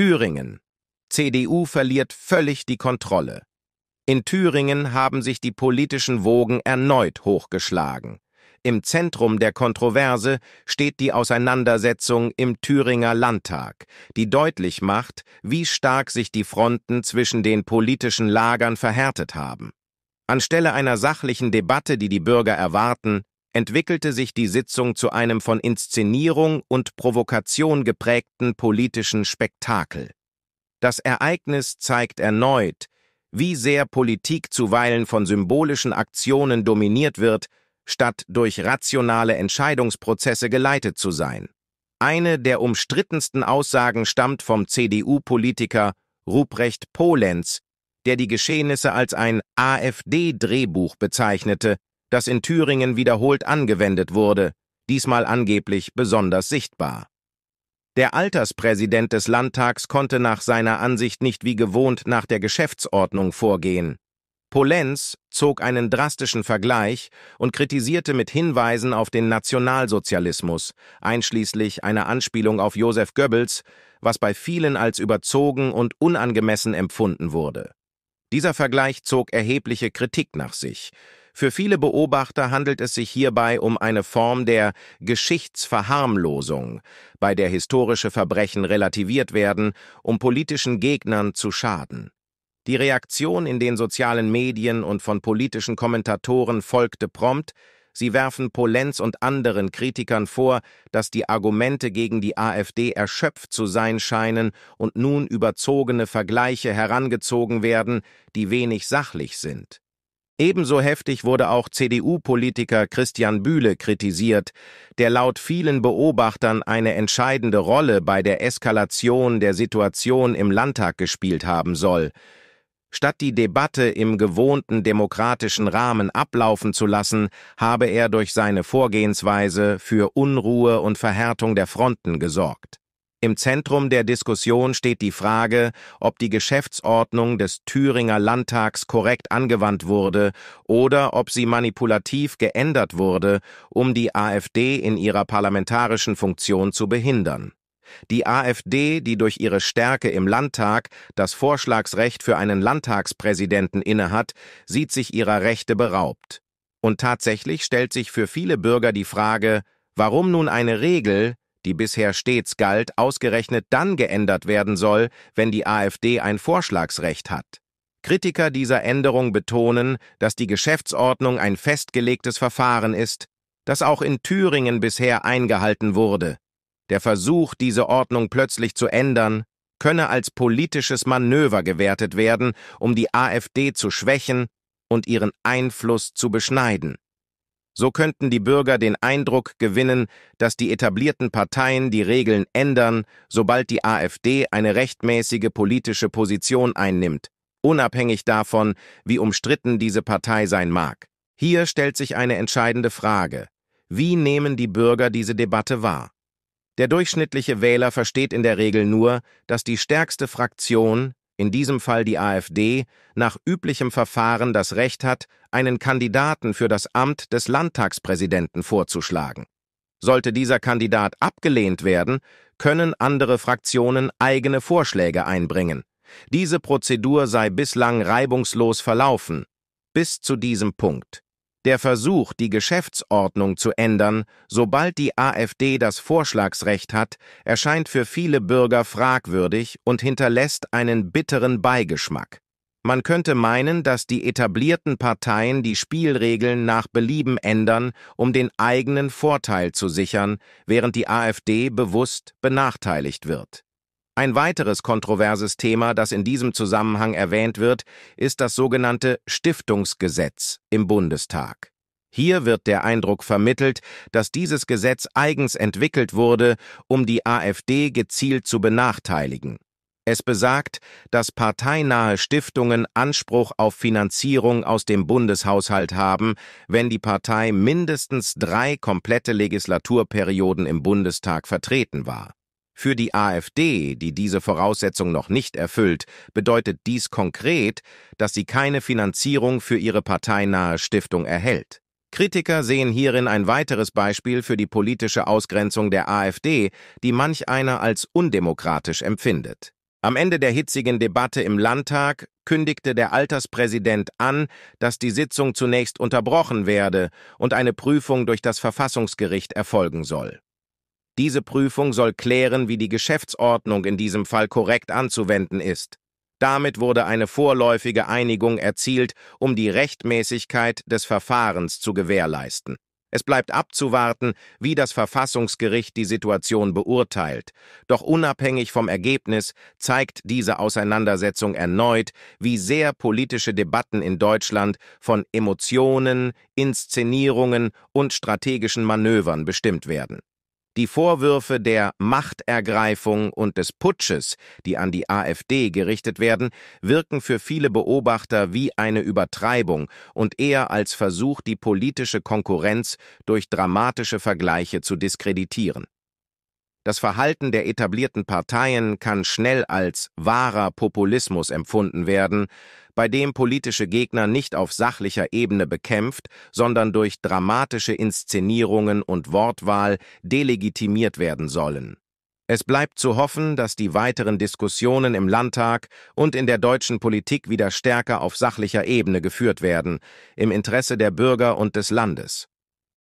Thüringen. CDU verliert völlig die Kontrolle. In Thüringen haben sich die politischen Wogen erneut hochgeschlagen. Im Zentrum der Kontroverse steht die Auseinandersetzung im Thüringer Landtag, die deutlich macht, wie stark sich die Fronten zwischen den politischen Lagern verhärtet haben. Anstelle einer sachlichen Debatte, die die Bürger erwarten, entwickelte sich die Sitzung zu einem von Inszenierung und Provokation geprägten politischen Spektakel. Das Ereignis zeigt erneut, wie sehr Politik zuweilen von symbolischen Aktionen dominiert wird, statt durch rationale Entscheidungsprozesse geleitet zu sein. Eine der umstrittensten Aussagen stammt vom CDU-Politiker Ruprecht Polenz, der die Geschehnisse als ein AfD-Drehbuch bezeichnete, das in Thüringen wiederholt angewendet wurde, diesmal angeblich besonders sichtbar. Der Alterspräsident des Landtags konnte nach seiner Ansicht nicht wie gewohnt nach der Geschäftsordnung vorgehen. Polenz zog einen drastischen Vergleich und kritisierte mit Hinweisen auf den Nationalsozialismus, einschließlich einer Anspielung auf Josef Goebbels, was bei vielen als überzogen und unangemessen empfunden wurde. Dieser Vergleich zog erhebliche Kritik nach sich, für viele Beobachter handelt es sich hierbei um eine Form der Geschichtsverharmlosung, bei der historische Verbrechen relativiert werden, um politischen Gegnern zu schaden. Die Reaktion in den sozialen Medien und von politischen Kommentatoren folgte prompt, Sie werfen Polenz und anderen Kritikern vor, dass die Argumente gegen die AfD erschöpft zu sein scheinen und nun überzogene Vergleiche herangezogen werden, die wenig sachlich sind. Ebenso heftig wurde auch CDU-Politiker Christian Bühle kritisiert, der laut vielen Beobachtern eine entscheidende Rolle bei der Eskalation der Situation im Landtag gespielt haben soll. Statt die Debatte im gewohnten demokratischen Rahmen ablaufen zu lassen, habe er durch seine Vorgehensweise für Unruhe und Verhärtung der Fronten gesorgt. Im Zentrum der Diskussion steht die Frage, ob die Geschäftsordnung des Thüringer Landtags korrekt angewandt wurde oder ob sie manipulativ geändert wurde, um die AfD in ihrer parlamentarischen Funktion zu behindern. Die AfD, die durch ihre Stärke im Landtag das Vorschlagsrecht für einen Landtagspräsidenten innehat, sieht sich ihrer Rechte beraubt. Und tatsächlich stellt sich für viele Bürger die Frage, warum nun eine Regel, die bisher stets galt, ausgerechnet dann geändert werden soll, wenn die AfD ein Vorschlagsrecht hat. Kritiker dieser Änderung betonen, dass die Geschäftsordnung ein festgelegtes Verfahren ist, das auch in Thüringen bisher eingehalten wurde. Der Versuch, diese Ordnung plötzlich zu ändern, könne als politisches Manöver gewertet werden, um die AfD zu schwächen und ihren Einfluss zu beschneiden. So könnten die Bürger den Eindruck gewinnen, dass die etablierten Parteien die Regeln ändern, sobald die AfD eine rechtmäßige politische Position einnimmt, unabhängig davon, wie umstritten diese Partei sein mag. Hier stellt sich eine entscheidende Frage. Wie nehmen die Bürger diese Debatte wahr? Der durchschnittliche Wähler versteht in der Regel nur, dass die stärkste Fraktion, in diesem Fall die AfD, nach üblichem Verfahren das Recht hat, einen Kandidaten für das Amt des Landtagspräsidenten vorzuschlagen. Sollte dieser Kandidat abgelehnt werden, können andere Fraktionen eigene Vorschläge einbringen. Diese Prozedur sei bislang reibungslos verlaufen, bis zu diesem Punkt. Der Versuch, die Geschäftsordnung zu ändern, sobald die AfD das Vorschlagsrecht hat, erscheint für viele Bürger fragwürdig und hinterlässt einen bitteren Beigeschmack. Man könnte meinen, dass die etablierten Parteien die Spielregeln nach Belieben ändern, um den eigenen Vorteil zu sichern, während die AfD bewusst benachteiligt wird. Ein weiteres kontroverses Thema, das in diesem Zusammenhang erwähnt wird, ist das sogenannte Stiftungsgesetz im Bundestag. Hier wird der Eindruck vermittelt, dass dieses Gesetz eigens entwickelt wurde, um die AfD gezielt zu benachteiligen. Es besagt, dass parteinahe Stiftungen Anspruch auf Finanzierung aus dem Bundeshaushalt haben, wenn die Partei mindestens drei komplette Legislaturperioden im Bundestag vertreten war. Für die AfD, die diese Voraussetzung noch nicht erfüllt, bedeutet dies konkret, dass sie keine Finanzierung für ihre parteinahe Stiftung erhält. Kritiker sehen hierin ein weiteres Beispiel für die politische Ausgrenzung der AfD, die manch einer als undemokratisch empfindet. Am Ende der hitzigen Debatte im Landtag kündigte der Alterspräsident an, dass die Sitzung zunächst unterbrochen werde und eine Prüfung durch das Verfassungsgericht erfolgen soll. Diese Prüfung soll klären, wie die Geschäftsordnung in diesem Fall korrekt anzuwenden ist. Damit wurde eine vorläufige Einigung erzielt, um die Rechtmäßigkeit des Verfahrens zu gewährleisten. Es bleibt abzuwarten, wie das Verfassungsgericht die Situation beurteilt. Doch unabhängig vom Ergebnis zeigt diese Auseinandersetzung erneut, wie sehr politische Debatten in Deutschland von Emotionen, Inszenierungen und strategischen Manövern bestimmt werden. Die Vorwürfe der Machtergreifung und des Putsches, die an die AfD gerichtet werden, wirken für viele Beobachter wie eine Übertreibung und eher als Versuch, die politische Konkurrenz durch dramatische Vergleiche zu diskreditieren. Das Verhalten der etablierten Parteien kann schnell als wahrer Populismus empfunden werden, bei dem politische Gegner nicht auf sachlicher Ebene bekämpft, sondern durch dramatische Inszenierungen und Wortwahl delegitimiert werden sollen. Es bleibt zu hoffen, dass die weiteren Diskussionen im Landtag und in der deutschen Politik wieder stärker auf sachlicher Ebene geführt werden, im Interesse der Bürger und des Landes.